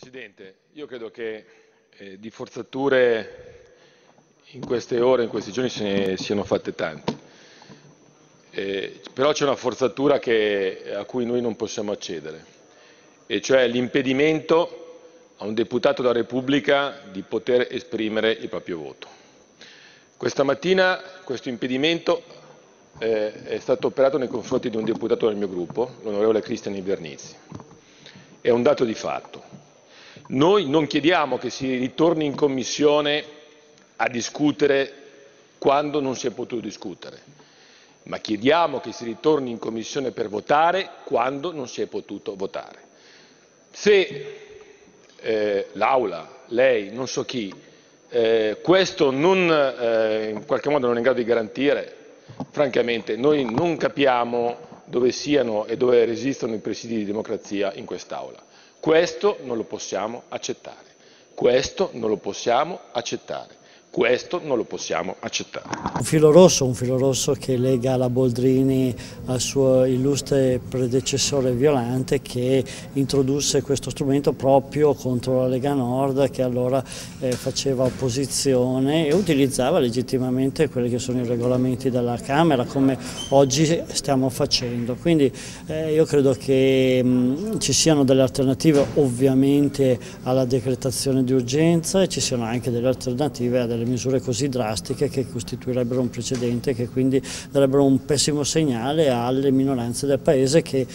Presidente, io credo che eh, di forzature in queste ore, in questi giorni, se ne siano fatte tante. Eh, però c'è una forzatura che, a cui noi non possiamo accedere, e cioè l'impedimento a un deputato della Repubblica di poter esprimere il proprio voto. Questa mattina questo impedimento eh, è stato operato nei confronti di un deputato del mio gruppo, l'onorevole Cristian Invernizzi. È un dato di fatto. Noi non chiediamo che si ritorni in Commissione a discutere quando non si è potuto discutere, ma chiediamo che si ritorni in Commissione per votare quando non si è potuto votare. Se eh, l'Aula, lei, non so chi, eh, questo non, eh, in qualche modo non è in grado di garantire, francamente noi non capiamo dove siano e dove resistono i presidi di democrazia in quest'Aula. Questo non lo possiamo accettare. Questo non lo possiamo accettare. Questo non lo possiamo accettare. Un filo rosso, un filo rosso che lega la Boldrini al suo illustre predecessore Violante che introdusse questo strumento proprio contro la Lega Nord che allora eh, faceva opposizione e utilizzava legittimamente quelli che sono i regolamenti della Camera come oggi stiamo facendo. Quindi eh, io credo che mh, mm, ci siano delle alternative ovviamente alla decretazione di urgenza e ci siano anche delle alternative a delle misure così drastiche che costituirebbero un precedente e che quindi darebbero un pessimo segnale alle minoranze del Paese che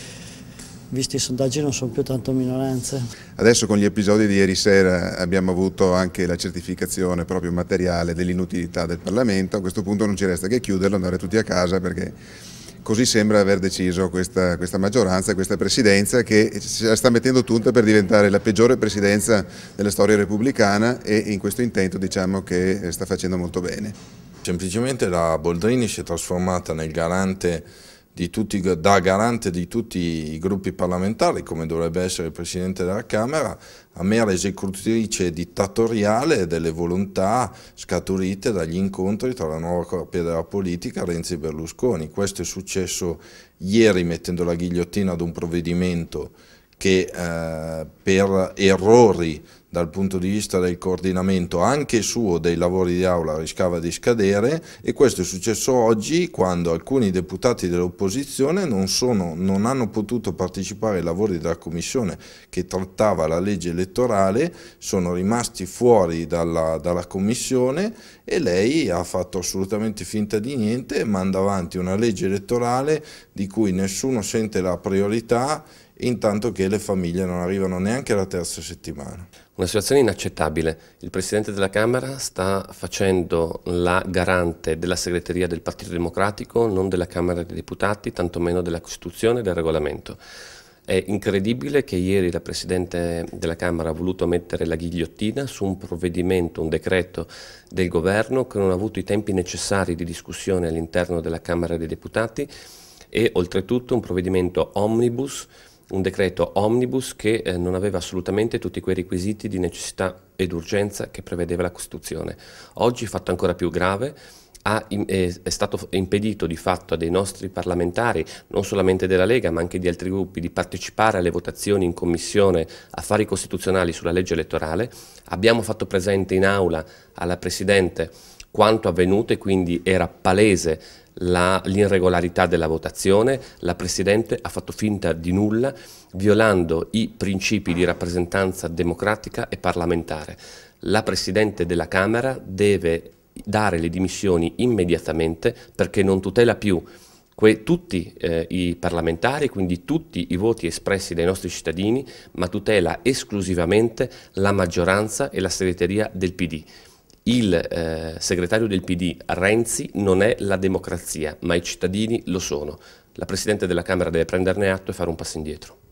visti i sondaggi non sono più tanto minoranze. Adesso con gli episodi di ieri sera abbiamo avuto anche la certificazione proprio materiale dell'inutilità del Parlamento, a questo punto non ci resta che chiuderlo, andare tutti a casa perché così sembra aver deciso questa, questa maggioranza, questa presidenza che si sta mettendo tutta per diventare la peggiore presidenza della storia repubblicana e in questo intento diciamo che eh, sta facendo molto bene. Semplicemente la Boldrini si è trasformata nel garante tutti, da garante di tutti i gruppi parlamentari, come dovrebbe essere il Presidente della Camera, a mera esecutrice dittatoriale delle volontà scaturite dagli incontri tra la nuova coppia della politica Renzi e Berlusconi. Questo è successo ieri mettendo la ghigliottina ad un provvedimento che eh, per errori dal punto di vista del coordinamento anche suo dei lavori di aula rischiava di scadere e questo è successo oggi quando alcuni deputati dell'opposizione non, non, hanno potuto partecipare ai lavori della commissione che trattava la legge elettorale, sono rimasti fuori dalla, dalla commissione e lei ha fatto assolutamente finta di niente, manda avanti una legge elettorale di cui nessuno sente la priorità intanto che le famiglie non arrivano neanche alla terza settimana. Una situazione inaccettabile. Il Presidente della Camera sta facendo la garante della segreteria del Partito Democratico, non della Camera dei Deputati, tantomeno della Costituzione e del Regolamento. È incredibile che ieri la Presidente della Camera ha voluto mettere la ghigliottina su un provvedimento, un decreto del Governo che non ha avuto i tempi necessari di discussione all'interno della Camera dei Deputati e oltretutto un provvedimento omnibus un decreto omnibus che eh, non aveva assolutamente tutti quei requisiti di necessità ed urgenza che prevedeva la Costituzione. Oggi, fatto ancora più grave, ha, è, eh, è stato impedito di fatto a dei nostri parlamentari, non solamente della Lega ma anche di altri gruppi, di partecipare alle votazioni in Commissione Affari Costituzionali sulla legge elettorale. Abbiamo fatto presente in aula alla Presidente quanto avvenuto e quindi era palese l'irregolarità della votazione, la Presidente ha fatto finta di nulla violando i principi di rappresentanza democratica e parlamentare. La Presidente della Camera deve dare le dimissioni immediatamente perché non tutela più tutti eh, i parlamentari, quindi tutti i voti espressi dai nostri cittadini, ma tutela esclusivamente la maggioranza e la segreteria del PD il eh, segretario del PD Renzi non è la democrazia, ma i cittadini lo sono. La Presidente della Camera deve prenderne atto e fare un passo indietro.